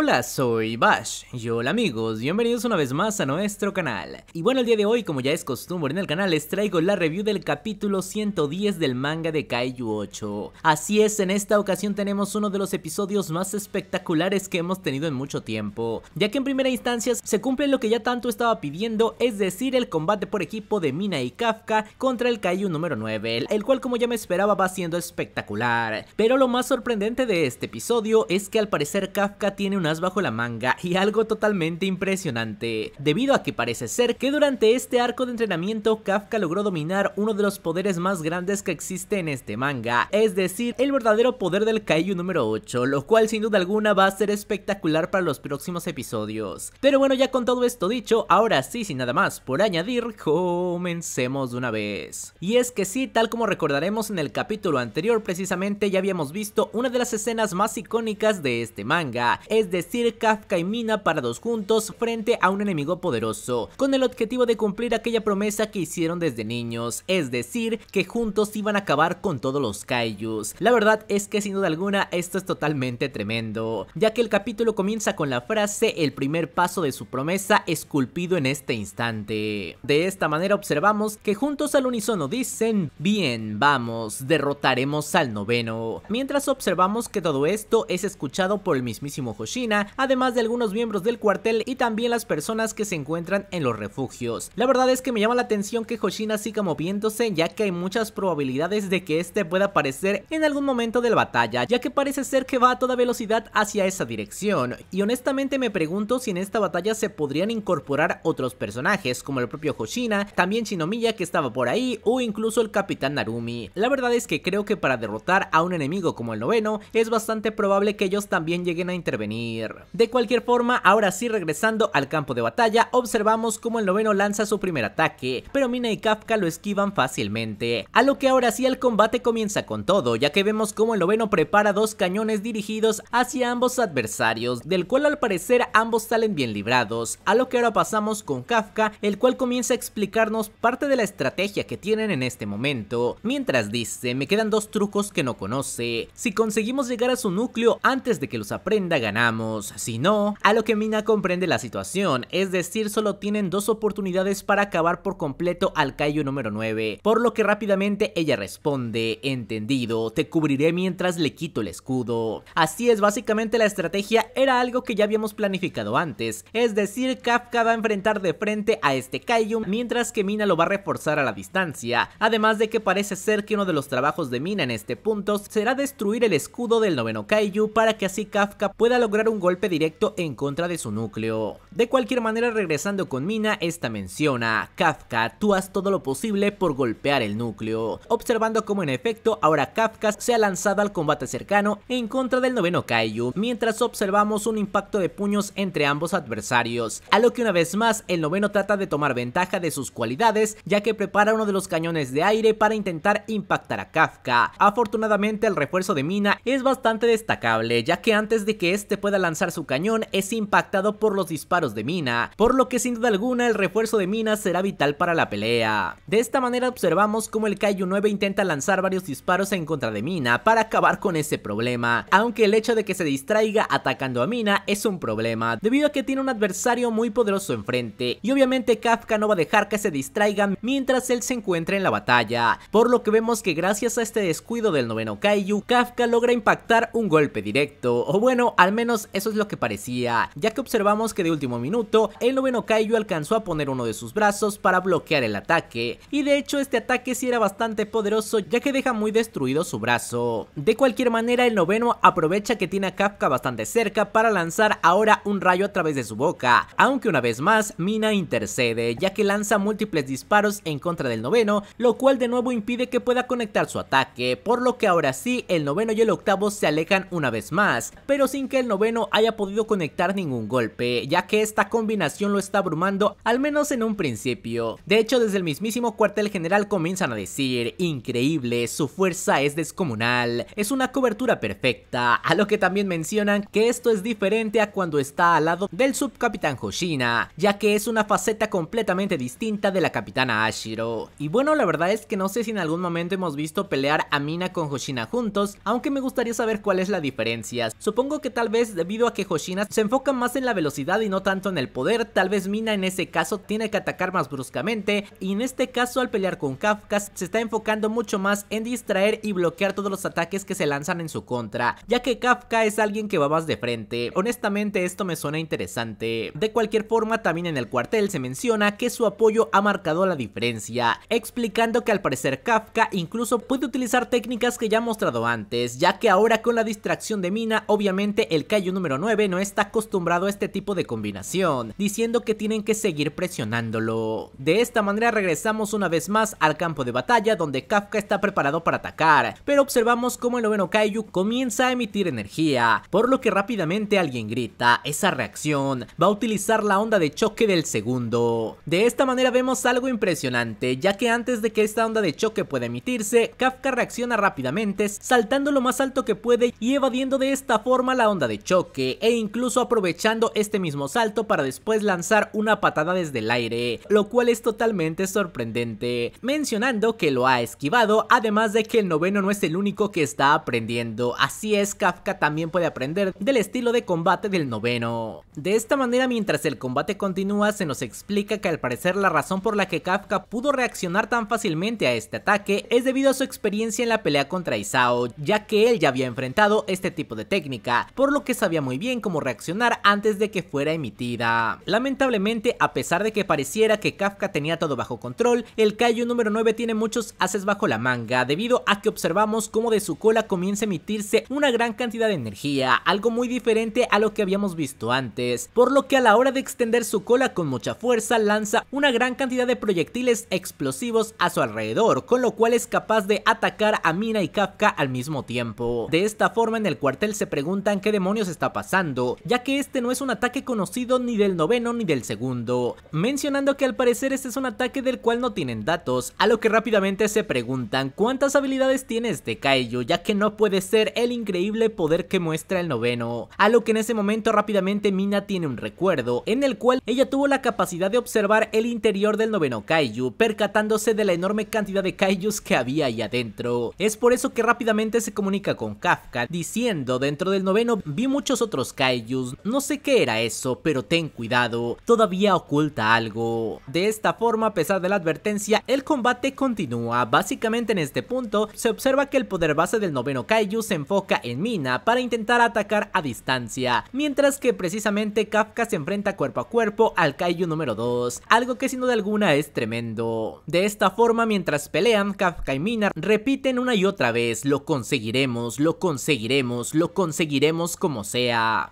Hola, soy Bash y hola amigos, bienvenidos una vez más a nuestro canal. Y bueno, el día de hoy, como ya es costumbre en el canal, les traigo la review del capítulo 110 del manga de Kaiju 8. Así es, en esta ocasión tenemos uno de los episodios más espectaculares que hemos tenido en mucho tiempo, ya que en primera instancia se cumple lo que ya tanto estaba pidiendo, es decir, el combate por equipo de Mina y Kafka contra el Kaiju número 9, el cual como ya me esperaba va siendo espectacular. Pero lo más sorprendente de este episodio es que al parecer Kafka tiene una bajo la manga y algo totalmente impresionante, debido a que parece ser que durante este arco de entrenamiento Kafka logró dominar uno de los poderes más grandes que existe en este manga, es decir, el verdadero poder del Kaiju número 8, lo cual sin duda alguna va a ser espectacular para los próximos episodios. Pero bueno, ya con todo esto dicho, ahora sí, sin nada más por añadir, comencemos de una vez. Y es que sí, tal como recordaremos en el capítulo anterior, precisamente ya habíamos visto una de las escenas más icónicas de este manga, es de decir Kafka y Mina para dos juntos frente a un enemigo poderoso, con el objetivo de cumplir aquella promesa que hicieron desde niños, es decir, que juntos iban a acabar con todos los Kaijus. La verdad es que sin duda alguna esto es totalmente tremendo, ya que el capítulo comienza con la frase el primer paso de su promesa esculpido en este instante. De esta manera observamos que juntos al unísono dicen, bien, vamos, derrotaremos al noveno. Mientras observamos que todo esto es escuchado por el mismísimo Hoshi además de algunos miembros del cuartel y también las personas que se encuentran en los refugios. La verdad es que me llama la atención que Hoshina siga moviéndose ya que hay muchas probabilidades de que este pueda aparecer en algún momento de la batalla, ya que parece ser que va a toda velocidad hacia esa dirección. Y honestamente me pregunto si en esta batalla se podrían incorporar otros personajes como el propio Hoshina, también Shinomiya que estaba por ahí o incluso el Capitán Narumi. La verdad es que creo que para derrotar a un enemigo como el noveno es bastante probable que ellos también lleguen a intervenir. De cualquier forma, ahora sí regresando al campo de batalla, observamos cómo el noveno lanza su primer ataque, pero Mina y Kafka lo esquivan fácilmente, a lo que ahora sí el combate comienza con todo, ya que vemos cómo el noveno prepara dos cañones dirigidos hacia ambos adversarios, del cual al parecer ambos salen bien librados, a lo que ahora pasamos con Kafka, el cual comienza a explicarnos parte de la estrategia que tienen en este momento, mientras dice, me quedan dos trucos que no conoce, si conseguimos llegar a su núcleo antes de que los aprenda ganamos, si no, a lo que Mina comprende la situación, es decir, solo tienen dos oportunidades para acabar por completo al Kaiju número 9, por lo que rápidamente ella responde, entendido, te cubriré mientras le quito el escudo. Así es, básicamente la estrategia era algo que ya habíamos planificado antes, es decir, Kafka va a enfrentar de frente a este Kaiju, mientras que Mina lo va a reforzar a la distancia, además de que parece ser que uno de los trabajos de Mina en este punto será destruir el escudo del noveno Kaiju para que así Kafka pueda lograr un golpe directo en contra de su núcleo. De cualquier manera, regresando con Mina, esta menciona, Kafka, tú has todo lo posible por golpear el núcleo, observando cómo en efecto ahora Kafka se ha lanzado al combate cercano en contra del noveno Kaiju, mientras observamos un impacto de puños entre ambos adversarios, a lo que una vez más el noveno trata de tomar ventaja de sus cualidades, ya que prepara uno de los cañones de aire para intentar impactar a Kafka. Afortunadamente el refuerzo de Mina es bastante destacable, ya que antes de que este pueda lanzar su cañón es impactado por los disparos de Mina, por lo que sin duda alguna el refuerzo de Mina será vital para la pelea. De esta manera observamos cómo el Kaiju 9 intenta lanzar varios disparos en contra de Mina para acabar con ese problema, aunque el hecho de que se distraiga atacando a Mina es un problema, debido a que tiene un adversario muy poderoso enfrente, y obviamente Kafka no va a dejar que se distraiga mientras él se encuentre en la batalla, por lo que vemos que gracias a este descuido del noveno Kaiju, Kafka logra impactar un golpe directo, o bueno, al menos eso es lo que parecía, ya que observamos que de último minuto, el noveno Kaiju alcanzó a poner uno de sus brazos para bloquear el ataque, y de hecho este ataque sí era bastante poderoso ya que deja muy destruido su brazo. De cualquier manera, el noveno aprovecha que tiene a Kafka bastante cerca para lanzar ahora un rayo a través de su boca, aunque una vez más, Mina intercede, ya que lanza múltiples disparos en contra del noveno, lo cual de nuevo impide que pueda conectar su ataque, por lo que ahora sí, el noveno y el octavo se alejan una vez más, pero sin que el noveno haya podido conectar ningún golpe, ya que esta combinación lo está abrumando al menos en un principio. De hecho, desde el mismísimo cuartel general comienzan a decir, increíble, su fuerza es descomunal, es una cobertura perfecta, a lo que también mencionan que esto es diferente a cuando está al lado del subcapitán Hoshina, ya que es una faceta completamente distinta de la capitana Ashiro. Y bueno, la verdad es que no sé si en algún momento hemos visto pelear a Mina con Hoshina juntos, aunque me gustaría saber cuál es la diferencia. Supongo que tal vez debido a que Hoshina se enfoca más en la velocidad y no tanto en el poder, tal vez Mina en ese caso tiene que atacar más bruscamente y en este caso al pelear con Kafka se está enfocando mucho más en distraer y bloquear todos los ataques que se lanzan en su contra, ya que Kafka es alguien que va más de frente, honestamente esto me suena interesante. De cualquier forma también en el cuartel se menciona que su apoyo ha marcado la diferencia, explicando que al parecer Kafka incluso puede utilizar técnicas que ya ha mostrado antes, ya que ahora con la distracción de Mina obviamente el Kaio número 9 no está acostumbrado a este tipo de combinación, diciendo que tienen que seguir presionándolo. De esta manera regresamos una vez más al campo de batalla donde Kafka está preparado para atacar, pero observamos cómo el noveno Kaiju comienza a emitir energía, por lo que rápidamente alguien grita, esa reacción va a utilizar la onda de choque del segundo. De esta manera vemos algo impresionante, ya que antes de que esta onda de choque pueda emitirse, Kafka reacciona rápidamente saltando lo más alto que puede y evadiendo de esta forma la onda de choque que e incluso aprovechando este mismo salto para después lanzar una patada desde el aire, lo cual es totalmente sorprendente, mencionando que lo ha esquivado además de que el noveno no es el único que está aprendiendo, así es Kafka también puede aprender del estilo de combate del noveno. De esta manera mientras el combate continúa se nos explica que al parecer la razón por la que Kafka pudo reaccionar tan fácilmente a este ataque es debido a su experiencia en la pelea contra Isao, ya que él ya había enfrentado este tipo de técnica, por lo que sabía muy bien cómo reaccionar antes de que fuera emitida. Lamentablemente, a pesar de que pareciera que Kafka tenía todo bajo control, el Kaiju número 9 tiene muchos haces bajo la manga, debido a que observamos cómo de su cola comienza a emitirse una gran cantidad de energía, algo muy diferente a lo que habíamos visto antes, por lo que a la hora de extender su cola con mucha fuerza lanza una gran cantidad de proyectiles explosivos a su alrededor, con lo cual es capaz de atacar a Mina y Kafka al mismo tiempo. De esta forma en el cuartel se preguntan qué demonios está pasando, ya que este no es un ataque conocido ni del noveno ni del segundo, mencionando que al parecer este es un ataque del cual no tienen datos, a lo que rápidamente se preguntan cuántas habilidades tiene este Kaiju, ya que no puede ser el increíble poder que muestra el noveno, a lo que en ese momento rápidamente Mina tiene un recuerdo, en el cual ella tuvo la capacidad de observar el interior del noveno Kaiju, percatándose de la enorme cantidad de Kaijus que había ahí adentro. Es por eso que rápidamente se comunica con Kafka, diciendo dentro del noveno vi mucho muchos otros kaijus, no sé qué era eso, pero ten cuidado, todavía oculta algo. De esta forma, a pesar de la advertencia, el combate continúa. Básicamente en este punto, se observa que el poder base del noveno kaiju se enfoca en Mina para intentar atacar a distancia, mientras que precisamente Kafka se enfrenta cuerpo a cuerpo al kaiju número 2, algo que sin de alguna es tremendo. De esta forma, mientras pelean, Kafka y Mina repiten una y otra vez, lo conseguiremos, lo conseguiremos, lo conseguiremos como sea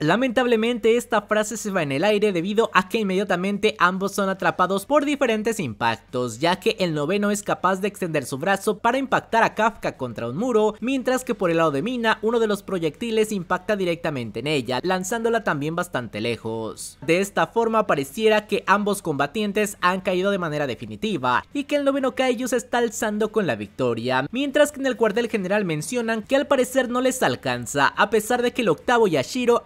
Lamentablemente esta frase se va en el aire debido a que inmediatamente ambos son atrapados por diferentes impactos, ya que el noveno es capaz de extender su brazo para impactar a Kafka contra un muro, mientras que por el lado de Mina uno de los proyectiles impacta directamente en ella, lanzándola también bastante lejos. De esta forma pareciera que ambos combatientes han caído de manera definitiva y que el noveno Kaiju se está alzando con la victoria, mientras que en el cuartel general mencionan que al parecer no les alcanza, a pesar de que el octavo y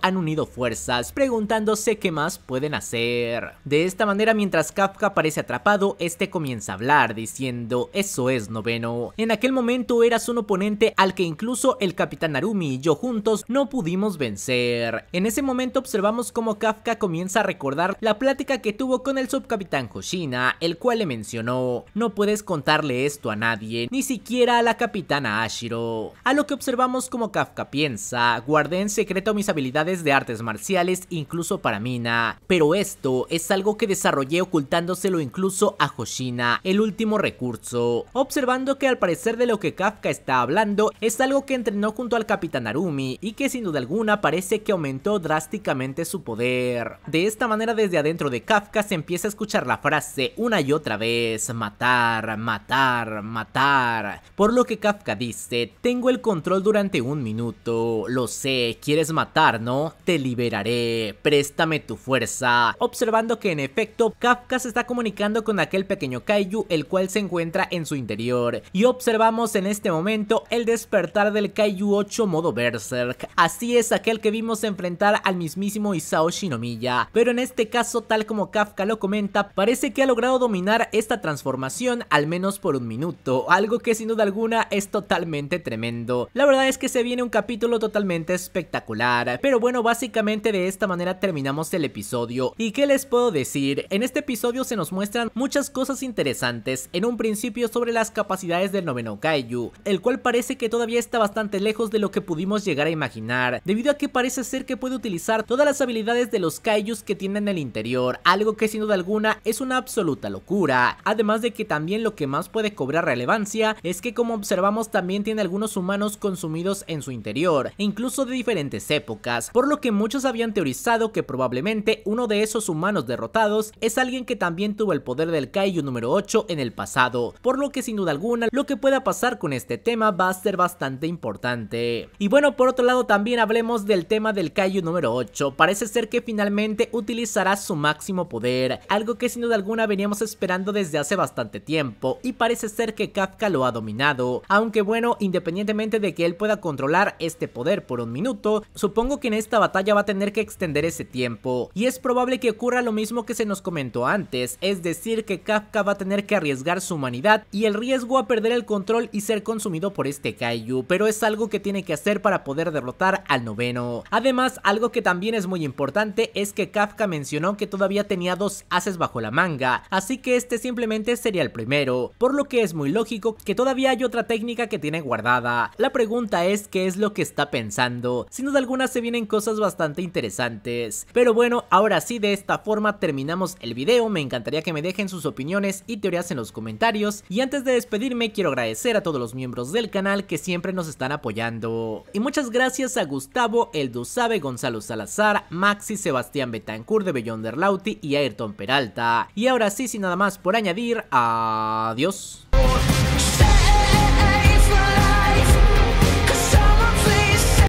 han unido fuerzas, preguntándose qué más pueden hacer. De esta manera, mientras Kafka parece atrapado, este comienza a hablar, diciendo, eso es noveno. En aquel momento eras un oponente al que incluso el Capitán Narumi y yo juntos no pudimos vencer. En ese momento observamos cómo Kafka comienza a recordar la plática que tuvo con el subcapitán Hoshina, el cual le mencionó, no puedes contarle esto a nadie, ni siquiera a la capitana Ashiro. A lo que observamos como Kafka piensa, guardé en secreto mis habilidades de artes marciales incluso para Mina, pero esto es algo que desarrollé ocultándoselo incluso a Hoshina, el último recurso, observando que al parecer de lo que Kafka está hablando es algo que entrenó junto al Capitán Arumi y que sin duda alguna parece que aumentó drásticamente su poder. De esta manera desde adentro de Kafka se empieza a escuchar la frase una y otra vez, matar, matar, matar, por lo que Kafka dice, tengo el control durante un minuto, lo sé, quieres matar, ¿no? te liberaré, préstame tu fuerza, observando que en efecto Kafka se está comunicando con aquel pequeño kaiju el cual se encuentra en su interior y observamos en este momento el despertar del kaiju 8 modo berserk, así es aquel que vimos enfrentar al mismísimo Isao Shinomiya, pero en este caso tal como Kafka lo comenta parece que ha logrado dominar esta transformación al menos por un minuto, algo que sin duda alguna es totalmente tremendo, la verdad es que se viene un capítulo totalmente espectacular pero bueno, básicamente de esta manera terminamos el episodio. ¿Y qué les puedo decir? En este episodio se nos muestran muchas cosas interesantes. En un principio sobre las capacidades del noveno Kaiju, el cual parece que todavía está bastante lejos de lo que pudimos llegar a imaginar, debido a que parece ser que puede utilizar todas las habilidades de los Kaijus que tiene en el interior, algo que sin duda alguna es una absoluta locura. Además de que también lo que más puede cobrar relevancia es que como observamos también tiene algunos humanos consumidos en su interior, incluso de diferentes épocas por lo que muchos habían teorizado que probablemente uno de esos humanos derrotados es alguien que también tuvo el poder del Kaiju número 8 en el pasado, por lo que sin duda alguna lo que pueda pasar con este tema va a ser bastante importante. Y bueno, por otro lado también hablemos del tema del Kaiju número 8, parece ser que finalmente utilizará su máximo poder, algo que sin duda alguna veníamos esperando desde hace bastante tiempo y parece ser que Kafka lo ha dominado, aunque bueno, independientemente de que él pueda controlar este poder por un minuto, supongo Supongo que en esta batalla va a tener que extender ese tiempo, y es probable que ocurra lo mismo que se nos comentó antes, es decir que Kafka va a tener que arriesgar su humanidad y el riesgo a perder el control y ser consumido por este Kaiju, pero es algo que tiene que hacer para poder derrotar al noveno. Además, algo que también es muy importante es que Kafka mencionó que todavía tenía dos haces bajo la manga, así que este simplemente sería el primero, por lo que es muy lógico que todavía hay otra técnica que tiene guardada. La pregunta es qué es lo que está pensando, sin duda algunas se vienen cosas bastante interesantes. Pero bueno, ahora sí de esta forma terminamos el video, me encantaría que me dejen sus opiniones y teorías en los comentarios. Y antes de despedirme quiero agradecer a todos los miembros del canal que siempre nos están apoyando. Y muchas gracias a Gustavo, El Sabe, Gonzalo Salazar, Maxi, Sebastián Betancourt de Beyonder Lauti y Ayrton Peralta. Y ahora sí, sin nada más por añadir, adiós.